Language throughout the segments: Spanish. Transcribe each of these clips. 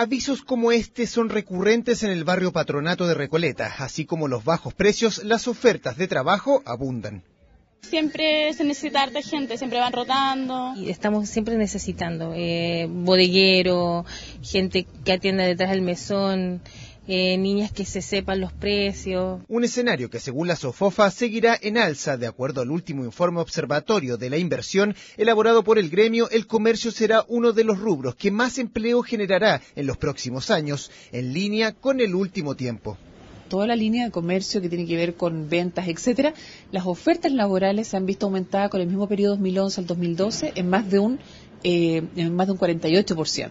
Avisos como este son recurrentes en el barrio Patronato de Recoleta, así como los bajos precios, las ofertas de trabajo abundan. Siempre se necesita gente, siempre van rotando. Y estamos siempre necesitando eh, bodeguero, gente que atienda detrás del mesón, eh, niñas que se sepan los precios. Un escenario que según la SOFOFA seguirá en alza. De acuerdo al último informe observatorio de la inversión elaborado por el gremio, el comercio será uno de los rubros que más empleo generará en los próximos años, en línea con el último tiempo toda la línea de comercio que tiene que ver con ventas, etcétera, las ofertas laborales se han visto aumentadas con el mismo periodo 2011 al 2012 en más de un eh, en más de un 48%.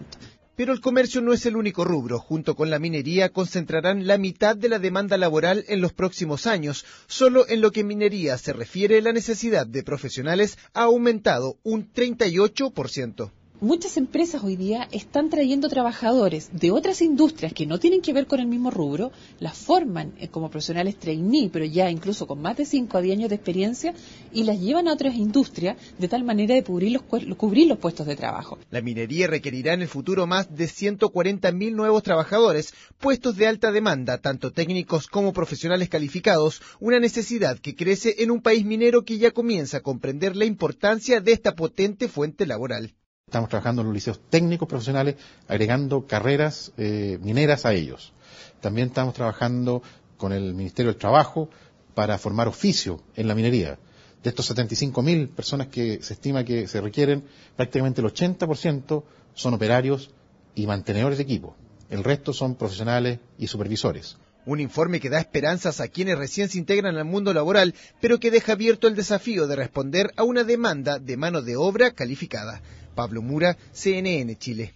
Pero el comercio no es el único rubro. Junto con la minería concentrarán la mitad de la demanda laboral en los próximos años. Solo en lo que minería se refiere, la necesidad de profesionales ha aumentado un 38% muchas empresas hoy día están trayendo trabajadores de otras industrias que no tienen que ver con el mismo rubro, las forman eh, como profesionales trainee, pero ya incluso con más de 5 a 10 años de experiencia, y las llevan a otras industrias de tal manera de cubrir los, cubrir los puestos de trabajo. La minería requerirá en el futuro más de 140.000 nuevos trabajadores, puestos de alta demanda, tanto técnicos como profesionales calificados, una necesidad que crece en un país minero que ya comienza a comprender la importancia de esta potente fuente laboral. Estamos trabajando en los liceos técnicos profesionales, agregando carreras eh, mineras a ellos. También estamos trabajando con el Ministerio del Trabajo para formar oficio en la minería. De estos 75.000 personas que se estima que se requieren, prácticamente el 80% son operarios y mantenedores de equipo. El resto son profesionales y supervisores. Un informe que da esperanzas a quienes recién se integran al mundo laboral, pero que deja abierto el desafío de responder a una demanda de mano de obra calificada. Pablo Mura, CNN Chile.